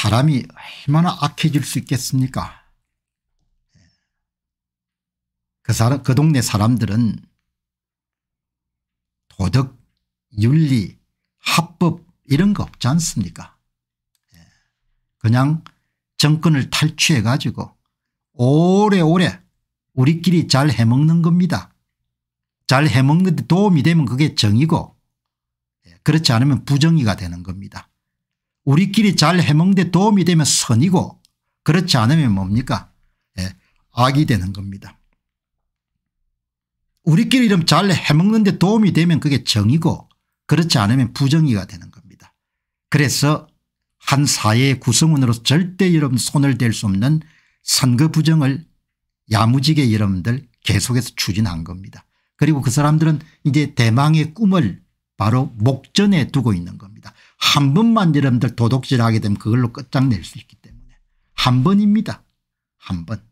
사람이 얼마나 악해질 수 있겠습니까 그 사람 그 동네 사람들은 도덕 윤리 합법 이런 거 없지 않습니까 예. 그냥 정권을 탈취해 가지고 오래오래 우리끼리 잘 해먹는 겁니다. 잘 해먹는 데 도움이 되면 그게 정이고 예, 그렇지 않으면 부정이가 되는 겁니다. 우리끼리 잘 해먹는데 도움이 되면 선이고 그렇지 않으면 뭡니까 예, 악이 되는 겁니다. 우리끼리 이름 잘 해먹는데 도움이 되면 그게 정이고 그렇지 않으면 부정이가 되는 겁니다. 그래서 한 사회의 구성원으로서 절대 여러분 손을 댈 수 없는 선거 부정을 야무지게 여러분들 계속해서 추진한 겁니다. 그리고 그 사람들은 이제 대망의 꿈을 바로 목전에 두고 있는 겁니다. 한 번만 여러분들 도둑질하게 되면 그걸로 끝장낼 수 있기 때문에 한 번입니다. 한 번.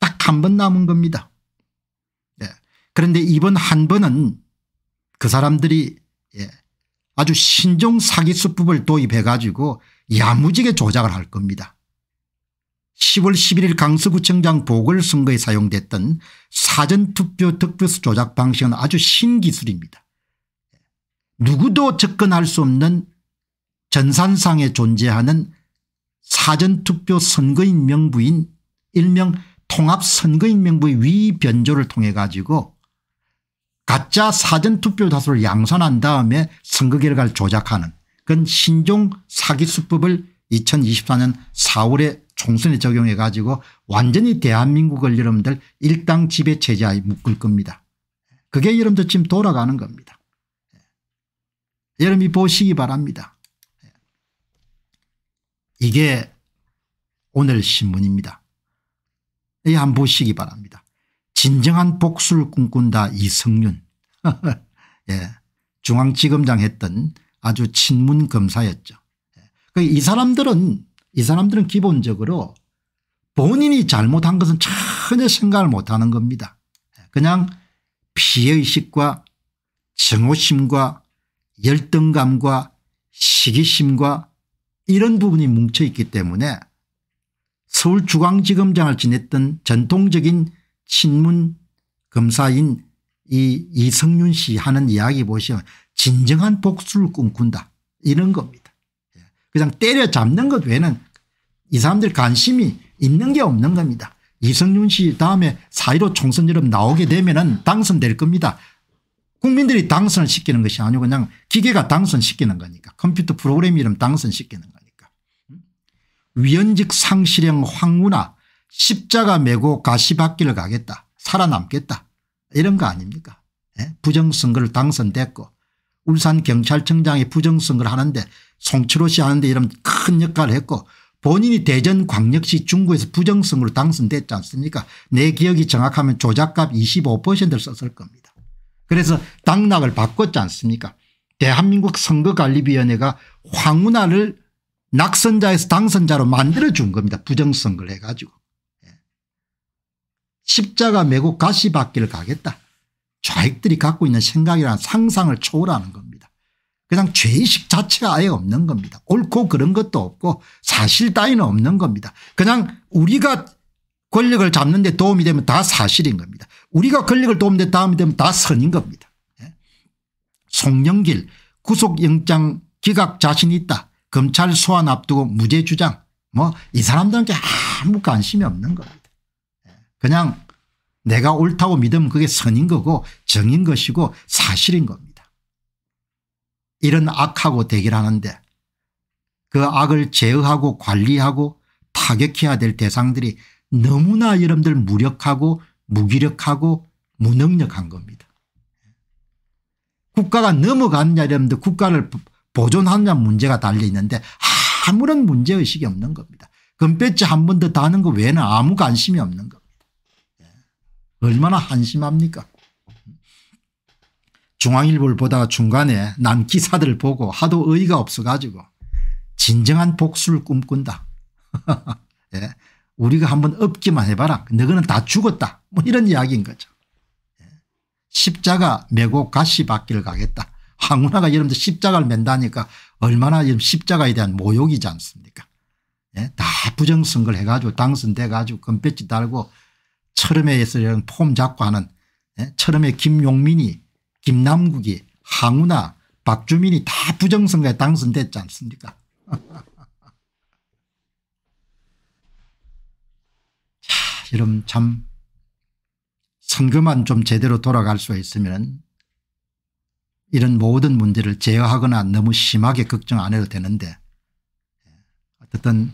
딱 한 번 남은 겁니다. 예. 그런데 이번 한 번은 그 사람들이 예. 아주 신종 사기 수법을 도입해 가지고 야무지게 조작을 할 겁니다. 10월 11일 강서구청장 보궐선거에 사용됐던 사전투표 득표수 조작 방식은 아주 신기술입니다. 예. 누구도 접근할 수 없는 전산상에 존재하는 사전투표 선거인 명부인 일명 통합선거인 명부의 위변조를 통해 가지고 가짜 사전투표 다수를 양산한 다음에 선거 결과를 조작하는 그건 신종 사기수법을 2024년 4월에 총선에 적용해 가지고 완전히 대한민국을 여러분들 일당 지배 체제에 묶을 겁니다. 그게 여러분들 지금 돌아가는 겁니다. 여러분이 보시기 바랍니다. 이게 오늘 신문입니다. 이한 예, 보시기 바랍니다. 진정한 복수를 꿈꾼다 이성윤. 예. 중앙지검장 했던 아주 친문 검사였죠. 예, 그 이 사람들은 이 사람들은 기본적으로 본인이 잘못한 것은 전혀 생각을 못하는 겁니다. 예, 그냥 피의식과 증오심과 열등감과 시기심과 이런 부분이 뭉쳐있기 때문에 서울중앙지검장을 지냈던 전통적인 친문 검사인 이 이성윤 씨 하는 이야기 보시면 진정한 복수를 꿈꾼다 이런 겁니다. 예. 그냥 때려잡는 것 외에는 이 사람들 관심이 있는 게 없는 겁니다. 이성윤 씨 다음에 사1로 총선 여름 나오게 되면 은 당선될 겁니다. 국민들이 당선을 시키는 것이 아니고 그냥 기계가 당선시키는 거니까 컴퓨터 프로그램 이름 당선시키는 거예요. 위헌직 상실형 황무나 십자가 메고 가시밭길을 가겠다 살아남겠다 이런 거 아닙니까 예? 부정선거를 당선됐고 울산경찰청장이 부정선거를 하는데 송철호 씨 하는데 이런 큰 역할을 했고 본인이 대전광역시 중구에서 부정선거로 당선됐지 않습니까 내 기억이 정확하면 조작값 25%를 썼을 겁니다. 그래서 당락을 바꿨지 않습니까 대한민국 선거관리위원회가 황운하를 낙선자에서 당선자로 만들어준 겁니다. 부정선거를 해가지고. 예. 십자가 메고 가시밭길 가겠다. 좌익들이 갖고 있는 생각이란 상상을 초월하는 겁니다. 그냥 죄의식 자체가 아예 없는 겁니다. 옳고 그런 것도 없고 사실 따위는 없는 겁니다. 그냥 우리가 권력을 잡는 데 도움이 되면 다 사실인 겁니다. 우리가 권력을 도움 데다음이 되면 다 선인 겁니다. 예. 송영길 구속영장 기각 자신 있다. 검찰 소환 앞두고 무죄 주장 뭐 이 사람들한테 아무 관심이 없는 거니 예. 그냥 내가 옳다고 믿으면 그게 선인 거고 정인 것이고 사실인 겁니다. 이런 악하고 대결하는데 그 악을 제어하고 관리하고 타격해야 될 대상들이 너무나 여러분들 무력하고 무기력하고 무능력한 겁니다. 예. 국가가 넘어갔냐 여러분들 국가를 보존하느냐 문제가 달려있는데 아무런 문제의식이 없는 겁니다. 금배지 한 번 더 다는 거 외에는 아무 관심이 없는 겁니다. 예. 얼마나 한심합니까? 중앙일보를 보다가 중간에 난 기사들을 보고 하도 의의가 없어가지고 진정한 복수를 꿈꾼다. 예. 우리가 한번 없기만 해봐라. 너희는 다 죽었다. 뭐 이런 이야기인 거죠. 예. 십자가 메고 가시 받기 가겠다. 황운아가 여러분들 십자가를 맨다니까 얼마나 지금 십자가에 대한 모욕이지 않습니까 예? 다 부정선거를 해가지고 당선돼 가지고 금배지 달고 철음에서 이런 폼 잡고 하는 예? 철음에 김용민이 김남국이 항우나 박주민이 다 부정선거에 당선됐지 않습니까 자, 여러분 참 선거만 좀 제대로 돌아갈 수 있으면 이런 모든 문제를 제어하거나 너무 심하게 걱정 안 해도 되는데 어쨌든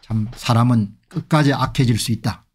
참 사람은 끝까지 악해질 수 있다.